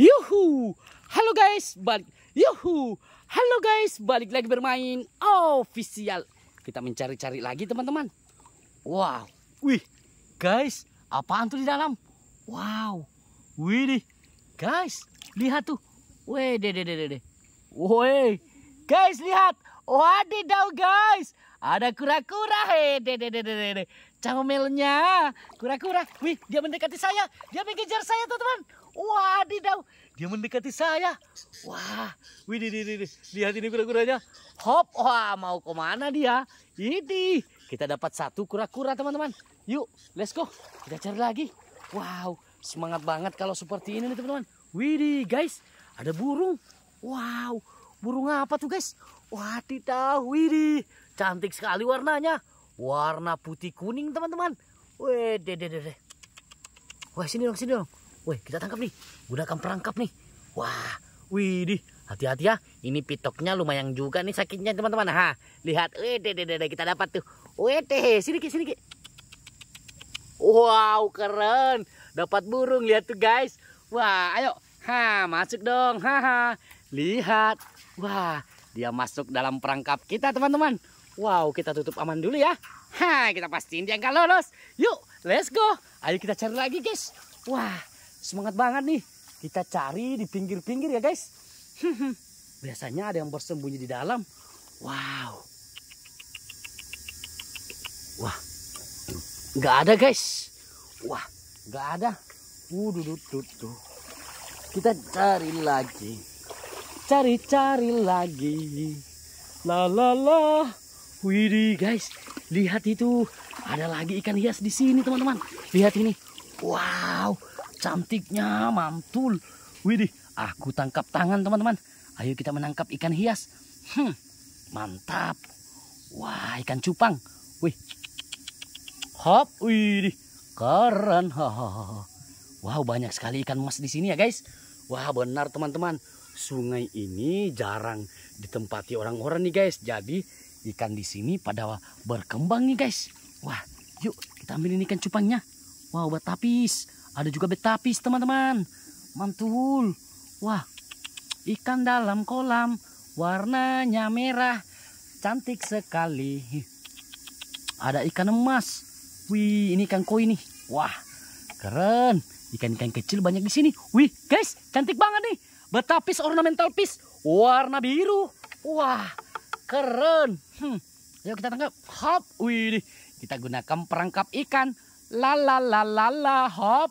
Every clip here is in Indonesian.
Yuhu. Halo guys, balik. Yuhu. Halo guys, balik lagi bermain official. Kita mencari-cari lagi teman-teman. Wow. Wih. Guys, apaan tuh di dalam? Wow. Wih deh. Guys, lihat tuh. Wih, deh deh deh deh. Wih, Guys, lihat. Wadidaw guys. Ada kura-kura. Hei, deh deh deh deh deh. Camelnya. Kura-kura. Wih, dia mendekati saya. Dia mengejar saya, tuh teman Wadidaw, dia mendekati saya. Wah, widih, lihat ini kura-kuranya. Hop, wah mau kemana dia? Ini, kita dapat satu kura-kura teman-teman. Yuk, let's go. Kita cari lagi. Wow, semangat banget kalau seperti ini teman-teman. Widih, guys, ada burung. Wow, burung apa tuh guys? Wadidaw, widih. Cantik sekali warnanya. Warna putih kuning teman-teman. Wih, deh, deh, deh. Wah, sini dong, sini dong. Woi, kita tangkap nih. Gunakan perangkap nih. Wah, widih. Hati-hati ya, ini pitoknya lumayan juga nih sakitnya teman-teman. Ha, lihat, Wede, deh, deh, deh, kita dapat tuh. Wede, sini ke sini, ke. Wow, keren. Dapat burung, lihat tuh guys. Wah, ayo. Ha, masuk dong. Ha ha. Lihat. Wah, dia masuk dalam perangkap kita, teman-teman. Wow, kita tutup aman dulu ya. Ha, kita pastiin dia nggak lolos. Yuk, let's go. Ayo kita cari lagi, guys. Wah, Semangat banget nih. Kita cari di pinggir-pinggir ya guys. Biasanya ada yang bersembunyi di dalam. Wow. Wah. Nggak ada guys. Wah. Nggak ada. Wuduh, tuh. Kita cari lagi. Cari-cari lagi. La la la. Widih guys. Lihat itu. Ada lagi ikan hias di sini teman-teman. Lihat ini. Wow, Cantiknya mantul. Widih, aku tangkap tangan teman-teman. Ayo kita menangkap ikan hias. Hmm, mantap. Wah, ikan cupang. Wih. Hop, widih. Keren. Wow, banyak sekali ikan emas di sini ya, guys. Wah, benar teman-teman. Sungai ini jarang ditempati orang-orang nih, guys. Jadi, ikan di sini pada berkembang nih, guys. Wah, yuk kita ini ikan cupangnya. Wow, batapis. Ada juga betapis teman-teman. Mantul. Wah, ikan dalam kolam. Warnanya merah. Cantik sekali. Ada ikan emas. Wih, ini ikan koi nih. Wah, keren. Ikan-ikan kecil banyak di sini. Wih, guys, cantik banget nih. Betapis ornamental piece warna biru. Wah, keren. Hmm. Ayo kita tangkap. Hop, wih, nih. kita gunakan perangkap ikan. La la la la la hop.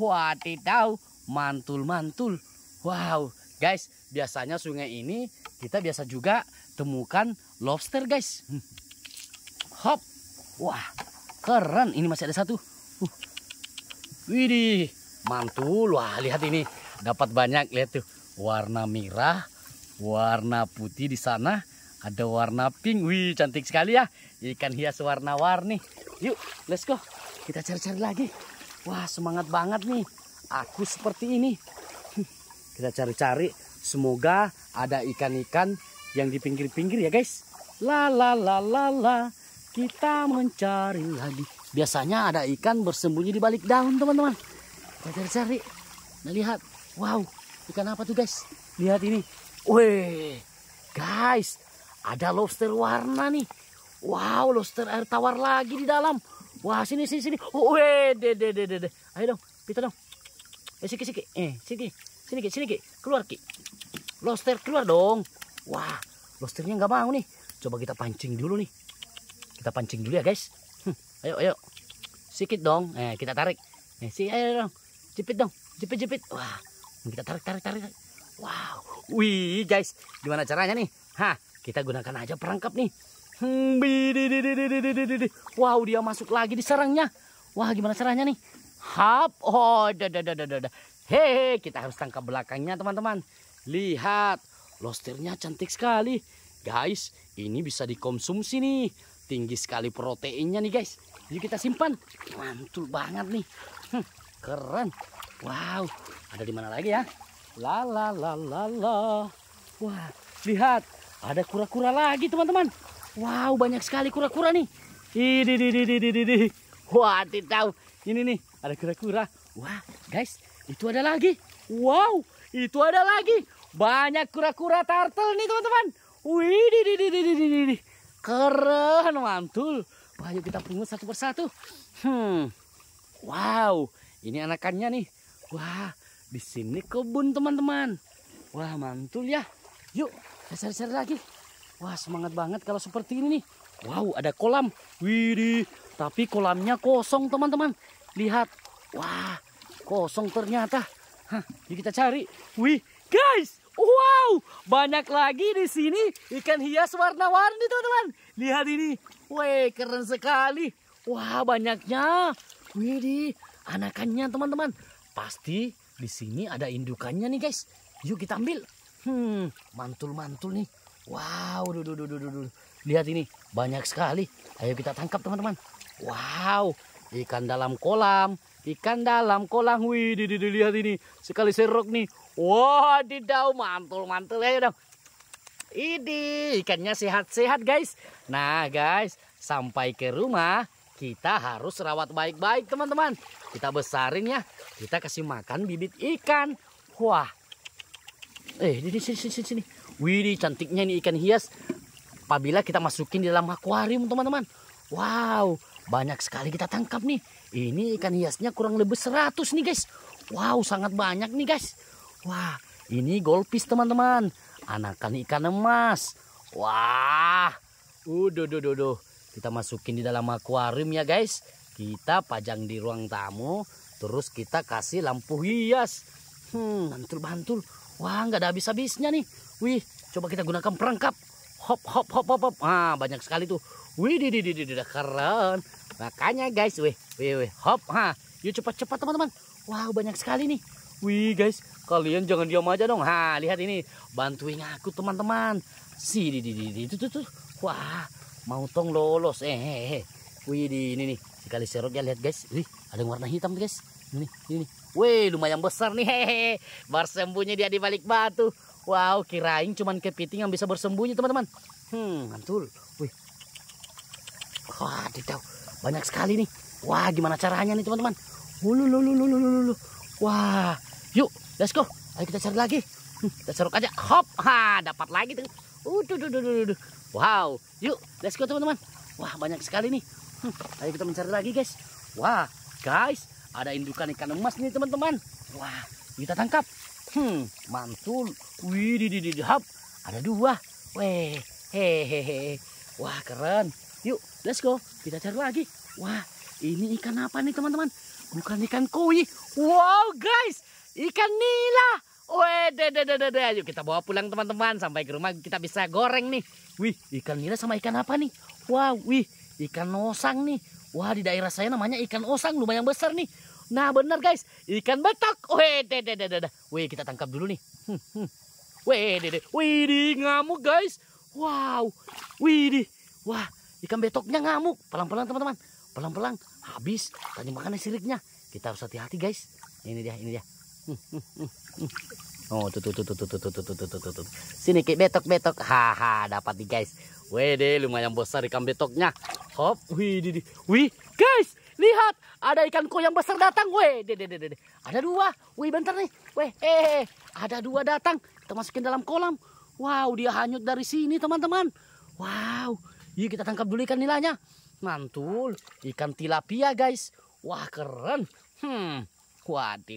Wadidaw, mantul-mantul. Wow, guys, biasanya sungai ini kita biasa juga temukan lobster, guys. Hop. Wah, keren. Ini masih ada satu. Uh. Widih, mantul. Wah, lihat ini. Dapat banyak, lihat tuh. Warna merah, warna putih di sana. Ada warna pink. Wih, cantik sekali ya. Ikan hias warna-warni. Yuk, let's go. Kita cari-cari lagi. Wah, semangat banget nih. Aku seperti ini. Kita cari-cari. Semoga ada ikan-ikan yang di pinggir-pinggir ya guys. La la la la la. Kita mencari lagi. Biasanya ada ikan bersembunyi di balik daun teman-teman. Kita cari-cari. Nah lihat. Wow. Ikan apa tuh guys? Lihat ini. Weh. Guys. Ada lobster warna nih. Wow, lobster air tawar lagi di dalam. Wah, sini sini sini. Oh, weh, de de de de. Ayo dong, kita dong. Eh, sikit, sikit. Eh, sini. Sini ki, sini ki. Keluar ki. Lobster keluar dong. Wah, lobsternya nggak mau nih. Coba kita pancing dulu nih. Kita pancing dulu ya, guys. Hm, ayo, ayo. Sikit dong. Eh, kita tarik. Eh, si ayo dong. Jepit dong. Jepit, jepit. Wah, kita tarik, tarik, tarik. Wow. Wih, guys. Gimana caranya nih? Hah, kita gunakan aja perangkap nih. Wow, dia masuk lagi di sarangnya. Wah, gimana sarangnya nih? Hap. Oh, dah, dah, dah, dah, dah. Hehe, kita harus tangkap belakangnya, teman-teman. Lihat, lostirnya cantik sekali. Guys, ini bisa dikonsumsi nih. Tinggi sekali proteinnya nih, guys. Yuk kita simpan. Mantul banget nih. Hmm, keren. Wow, ada di mana lagi ya? La la la la la. Wah, lihat, ada kura-kura lagi, teman-teman. Wow, banyak sekali kura-kura nih. Ini, ini, ini, ini, di. Wah, tahu. Ini nih, ada kura-kura. Wah, guys, itu ada lagi. Wow, itu ada lagi. Banyak kura-kura turtle nih, teman-teman. Wih, di, di, di, di, di, di. Keren, mantul. Wah, yuk kita pungut satu persatu. Hmm. Wow, ini anakannya nih. Wah, di sini kebun, teman-teman. Wah, mantul ya. Yuk, cari-cari lagi. Wah semangat banget kalau seperti ini nih. Wow ada kolam. Widih. Tapi kolamnya kosong teman-teman. Lihat. Wah kosong ternyata. Hah, yuk kita cari. Wih guys. Wow banyak lagi di sini ikan hias warna-warni teman-teman. Lihat ini. Wih keren sekali. Wah banyaknya. Widih anakannya teman-teman. Pasti di sini ada indukannya nih guys. Yuk kita ambil. Hmm mantul-mantul nih. Wow, duh, duh, duh, duh, duh. lihat ini banyak sekali. Ayo kita tangkap teman-teman. Wow, ikan dalam kolam, ikan dalam kolam. Wih, lihat ini sekali serok nih. Wah, wow, didau mantul mantul ya dong. Ini ikannya sehat-sehat guys. Nah guys, sampai ke rumah kita harus rawat baik-baik teman-teman. Kita besarin ya. Kita kasih makan bibit ikan. Wah. Eh, di sini sini sini sini. Wih, cantiknya ini ikan hias. Apabila kita masukin di dalam akuarium, teman-teman. Wow, banyak sekali kita tangkap nih. Ini ikan hiasnya kurang lebih 100 nih, guys. Wow, sangat banyak nih, guys. Wah, ini goldfish, teman-teman. Anakan ikan emas. Wah, udah, udah, udah, udah. Kita masukin di dalam akuarium ya, guys. Kita pajang di ruang tamu. Terus kita kasih lampu hias. Hmm, bantul-bantul. Wah, nggak ada habis-habisnya nih. Wih, coba kita gunakan perangkap. Hop, hop, hop, hop, hop. Ah, banyak sekali tuh. Wih, di, di, di, di, di, keren. Makanya guys, wih, wih, wih, hop. Ha, yuk cepat-cepat teman-teman. Wow, banyak sekali nih. Wih guys, kalian jangan diam aja dong. Ha, lihat ini, bantuin aku teman-teman. Si, di, di, di, di, tuh, tuh, Wah, mau tong lolos. Eh, eh, eh. Wih, di, ini nih. Sekali ya lihat guys. Wih, ada yang warna hitam guys. Ini, ini, Wih, lumayan besar nih. Hehehe. Bersembunyi dia di balik batu. Wow, kirain cuman kepiting yang bisa bersembunyi, teman-teman. Hmm, mantul. Wih. Wah, detail. Banyak sekali nih. Wah, gimana caranya nih, teman-teman? Oh, lu. Wah, yuk, let's go. Ayo kita cari lagi. Hmm, kita cari aja. Hop, ha, dapat lagi tuh. Uduh, duh, duh, duh, duh. Wow, yuk, let's go teman-teman. Wah, banyak sekali nih. Hmm, ayo kita mencari lagi, guys. Wah, guys, ada indukan ikan emas nih teman-teman. Wah, kita tangkap. Hmm, mantul. Wih, di di di hap. Ada dua. Weh, hehehe. Wah, keren. Yuk, let's go. Kita cari lagi. Wah, ini ikan apa nih teman-teman? Bukan ikan koi. Wow, guys. Ikan nila. de. Yuk kita bawa pulang teman-teman. Sampai ke rumah kita bisa goreng nih. Wih, ikan nila sama ikan apa nih? Wah, wow, wih, ikan nosang nih. Wah di daerah saya namanya ikan osang lumayan besar nih. Nah benar guys, ikan betok. Weh, deh, deh, deh, deh. Weh kita tangkap dulu nih. Wih, hmm. Weh, deh, deh. Wih di ngamuk guys. Wow, wih di. Wah ikan betoknya ngamuk. Pelan-pelan teman-teman, pelan-pelan. Habis tanya makannya siriknya. Kita harus hati-hati guys. Ini dia, ini dia. Oh, tuh tuh tuh tuh tuh tuh tuh tuh tuh tuh tuh. betok betok. Haha, dapat nih guys. Wede lumayan besar ikan betoknya. Hop, wih, di, di. wih, guys, lihat ada ikan koi yang besar datang. Wede, de, de, de, ada dua. Wih, bentar nih. Wih, eh, eh, eh, ada dua datang. Kita masukin dalam kolam. Wow, dia hanyut dari sini teman-teman. Wow, yuk kita tangkap dulu ikan nilainya. Mantul, ikan tilapia guys. Wah keren. Hmm,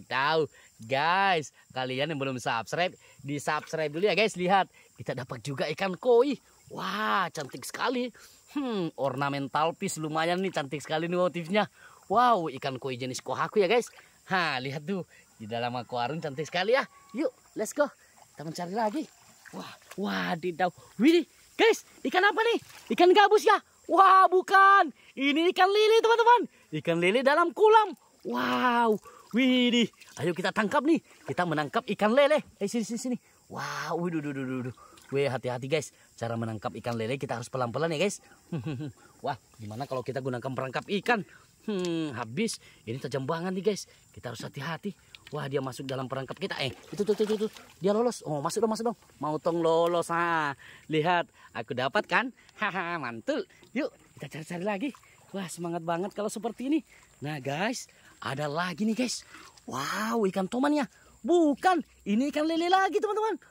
tahu guys. Kalian yang belum subscribe, di subscribe dulu ya guys. Lihat, kita dapat juga ikan koi. Wah, cantik sekali. Hmm, ornamental piece lumayan nih cantik sekali nih motifnya. Wow, ikan koi jenis kohaku ya guys. Ha, lihat tuh. Di dalam akuarium cantik sekali ya. Yuk, let's go. Kita mencari lagi. Wah, wah di Wih, guys, ikan apa nih? Ikan gabus ya? Wah, bukan. Ini ikan lili, teman-teman. Ikan lili dalam kolam. Wow. Widih, ayo kita tangkap nih. Kita menangkap ikan lele. Eh, sini, sini, sini. Wow, wih widuh, widuh, widuh gue hati-hati guys cara menangkap ikan lele kita harus pelan-pelan ya guys wah gimana kalau kita gunakan perangkap ikan hmm, habis ini tajam banget nih guys kita harus hati-hati wah dia masuk dalam perangkap kita eh itu tuh tuh tuh dia lolos oh masuk dong masuk dong mau tong lolos ha lihat aku dapat kan haha mantul yuk kita cari-cari lagi wah semangat banget kalau seperti ini nah guys ada lagi nih guys wow ikan toman ya bukan ini ikan lele lagi teman-teman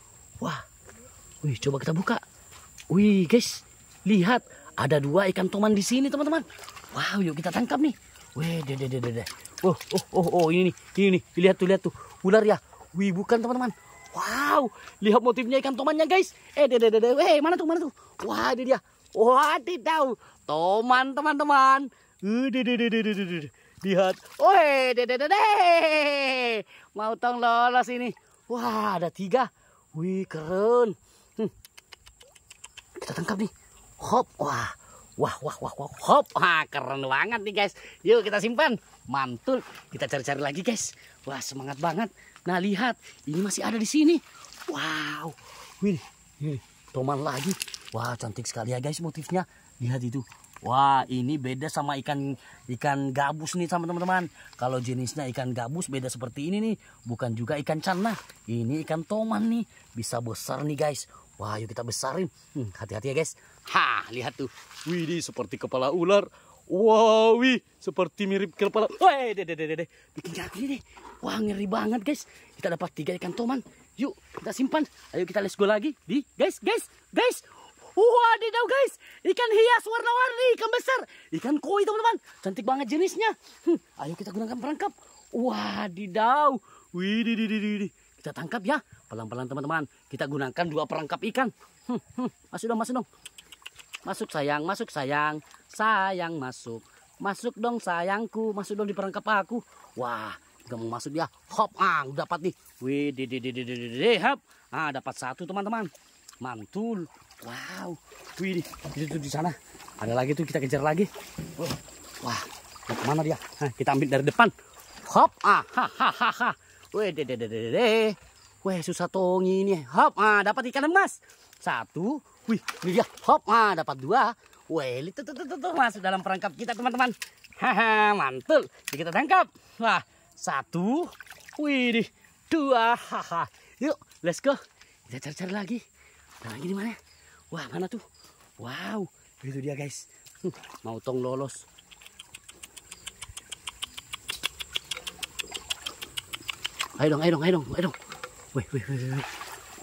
Wah, wih coba kita buka. Wih guys, lihat ada dua ikan toman di sini teman-teman. Wow, yuk kita tangkap nih. Wih, deh deh deh deh. Oh, oh, oh, oh, ini nih, ini nih. Lihat tuh, lihat tuh. Ular ya. Wih, bukan teman-teman. Wow, lihat motifnya ikan tomannya guys. Eh, deh deh deh. Wih mana tuh, mana tuh? Wah, dia dia. Wah, tidak. Toman teman-teman. Udah, deh deh deh deh deh. Lihat. oh, deh deh deh deh. Mau tong lolos ini. Wah, ada tiga. Wih, keren. Hmm. Kita tangkap nih. Hop, wah. Wah, wah, wah, wah, hop. Wah, keren banget nih guys. Yuk kita simpan. Mantul. Kita cari-cari lagi guys. Wah, semangat banget. Nah, lihat. Ini masih ada di sini. Wow. Wih, ini toman lagi. Wah, cantik sekali ya guys motifnya. Lihat itu. Wah, ini beda sama ikan ikan gabus nih sama teman-teman. Kalau jenisnya ikan gabus beda seperti ini nih, bukan juga ikan cana. Ini ikan toman nih, bisa besar nih guys. Wah, yuk kita besarin. Hmm, hati-hati hmm, ya guys. Hah lihat tuh. Wih, ini seperti kepala ular. Wow, wih, seperti mirip kepala. Woi, deh, deh, deh, deh, bikin jadi nih. Wah, ngeri banget guys. Kita dapat tiga ikan toman. Yuk, kita simpan. Ayo kita let's go lagi. Di, guys, guys, guys. Wah Wadidaw guys, ikan hias warna-warni, ikan besar, ikan koi teman-teman. Cantik banget jenisnya. Hmm, ayo kita gunakan perangkap. Wah Wadidaw. Widididididi. Kita tangkap ya, pelan-pelan teman-teman. Kita gunakan dua perangkap ikan. Hmm, hmm. Masuk dong, masuk dong. Masuk sayang, masuk sayang. Sayang masuk. Masuk dong sayangku, masuk dong di perangkap aku. Wah, gak mau masuk ya? Hop, ah, dapat nih. Wididididididi, hop. Ah, dapat satu teman-teman. Mantul. Wow, wih, itu tuh di sana. Ada lagi tuh kita kejar lagi. Oh, wah, mau kemana dia? Hah, kita ambil dari depan. Hop, ah, hahaha. ha, Wih, de, de, de, de, de. Wih, susah tongi ini. Hop, ah, dapat ikan emas. Satu, wih, ini dia. Hop, ah, dapat dua. Wih, itu tuh, tuh, tuh, tuh, masuk dalam perangkap kita, teman-teman. Haha, mantul. Jadi kita tangkap. Wah, satu, wih, dua, haha. Yuk, let's go. Kita cari-cari lagi. Ada lagi di mana? Wah, mana tuh? Wow, itu dia guys. mau tong lolos. Ayo dong, ayo dong, ayo dong, ayo dong. Wih, wih, wih, wih.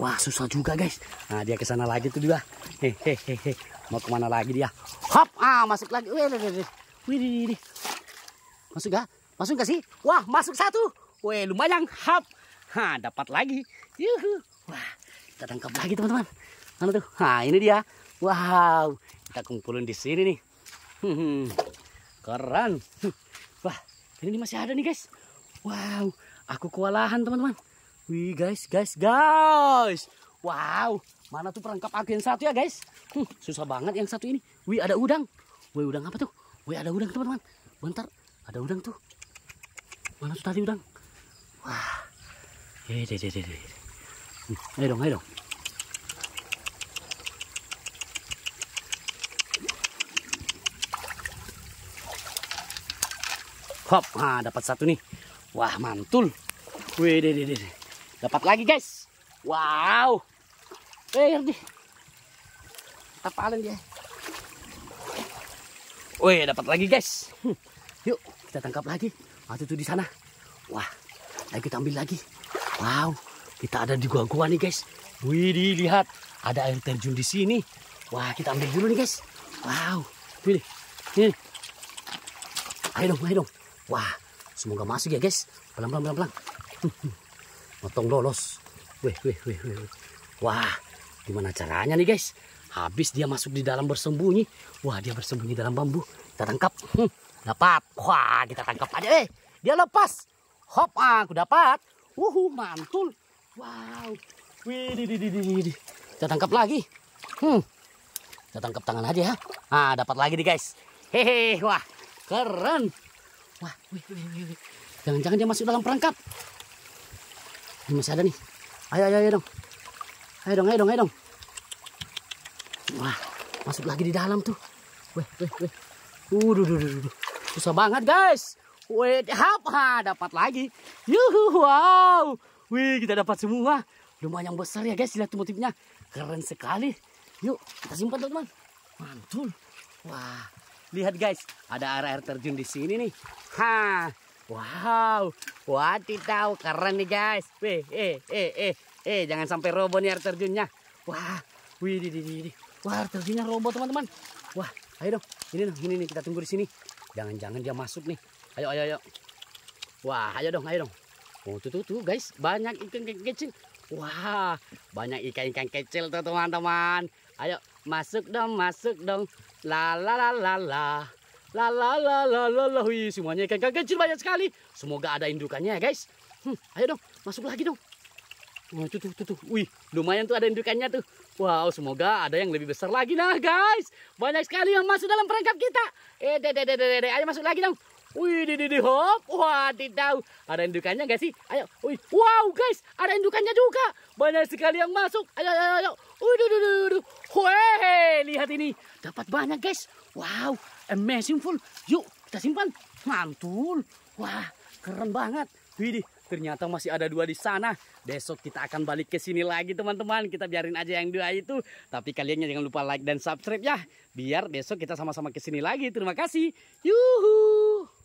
Wah, susah juga guys. Nah, dia ke sana lagi tuh dia. Hehehe. Mau kemana lagi dia? Hop, ah masuk lagi. Wih, wih, wih. Wih, wih, Masuk gak? Masuk gak sih? Wah, masuk satu. Wih, lumayan. Hop. Ha, dapat lagi. Yuhu. Wah, kita tangkap lagi teman-teman. Mana tuh? Nah, ini dia. Wow, kita kumpulin di sini nih. Hmm, keren. Hmm, wah, ini masih ada nih guys. Wow, aku kewalahan teman-teman. Wih guys, guys, guys. Wow, mana tuh perangkap aku yang satu ya guys? Hmm, susah banget yang satu ini. Wih ada udang. Wih udang apa tuh? Wih ada udang teman-teman. Bentar, ada udang tuh. Mana tuh tadi udang? Wah. Ye, ye, ye, ye. Ayo dong, ayo dong. Hop, nah, dapat satu nih. Wah, mantul. Wih, deh, deh, deh. Dapat lagi, guys. Wow. Eh, deh. Kita paling dia. Wih, dapat lagi, guys. Hm. Yuk, kita tangkap lagi. Waktu itu di sana. Wah, lagi kita ambil lagi. Wow, kita ada di gua-gua nih, guys. Wih, lihat. Ada air terjun di sini. Wah, kita ambil dulu nih, guys. Wow. Pilih. Ini. Ayo dong, ayo dong. Wah, semoga masuk ya guys. Pelan-pelan, pelan-pelan. Potong lolos. Weh, weh, weh, weh. Wah, gimana caranya nih guys? Habis dia masuk di dalam bersembunyi. Wah, dia bersembunyi dalam bambu. Kita tangkap. Hmm, dapat. Wah, kita tangkap aja. Eh, dia lepas. Hop, aku dapat. Wuhu, mantul. Wow. Wih, di, di, di, di. Kita tangkap lagi. Hmm. Kita tangkap tangan aja ya. Ah, dapat lagi nih guys. Hehe, wah, keren. Wah, wih, wih, wih. Jangan-jangan dia masuk dalam perangkap. Ini masih ada nih. Ayo, ayo, ayo dong. Ayo dong, ayo dong, ayo dong. Wah, masuk lagi di dalam tuh. Wih, wih, wih. wuh, wuh, wuh. Susah banget, guys. Wih, help! ha, dapat lagi. Yuhu, wow. Wih, kita dapat semua. Lumayan besar ya, guys. Lihat motifnya. Keren sekali. Yuk, kita simpan, teman-teman. Mantul. Wah, Lihat guys, ada arah air terjun di sini nih. Ha, wow, wati tahu keren nih guys. Eh, eh, eh, eh, eh, jangan sampai robot nih air terjunnya. Wah, wih, di, di, di, wah air terjunnya roboh teman-teman. Wah, ayo dong, ini dong, ini nih kita tunggu di sini. Jangan-jangan dia masuk nih. Ayo, ayo, ayo. Wah, ayo dong, ayo dong. Oh, tuh, tuh, tuh guys, banyak ikan kecil. Wah, banyak ikan-ikan kecil tuh teman-teman. Ayo, Masuk dong, masuk dong. La la la la la. La la la la la la. Wih, semuanya ikan-ikan kecil banyak sekali. Semoga ada indukannya ya, guys. Hmm, ayo dong, masuk lagi dong. tuh, tuh, tuh. Wih, lumayan tuh ada indukannya tuh. Wow, semoga ada yang lebih besar lagi nah, guys. Banyak sekali yang masuk dalam perangkap kita. Eh, deh, deh, deh, deh, ayo masuk lagi dong. Wih, di, di, di, hop. Wah, tidak. Ada indukannya gak sih? Ayo, wih. Wow, guys, ada indukannya juga. Banyak sekali yang masuk. Ayo, ayo, ayo. Udah, udah, udah, udah. lihat ini. Dapat banyak, guys. Wow, amazing full. Yuk, kita simpan. Mantul. Wah, keren banget. Widih, ternyata masih ada dua di sana. Besok kita akan balik ke sini lagi, teman-teman. Kita biarin aja yang dua itu. Tapi kalian jangan lupa like dan subscribe ya. Biar besok kita sama-sama ke sini lagi. Terima kasih. Yuhuu.